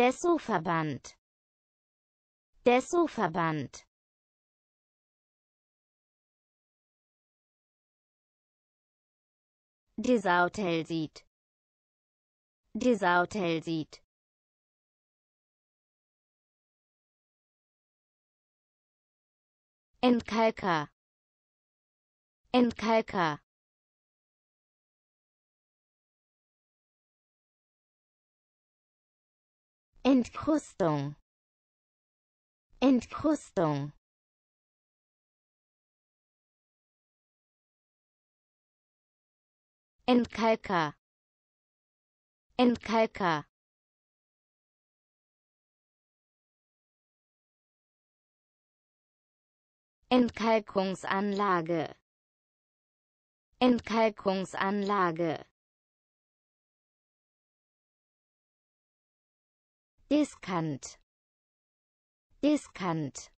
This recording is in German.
Dessoverband. Dessoverband. Dieser Hotel sieht. Dieser sieht. Entkalker. Entkalker. Entkrustung Entkrustung Entkalker Entkalker Entkalkungsanlage Entkalkungsanlage Diskant. Diskant.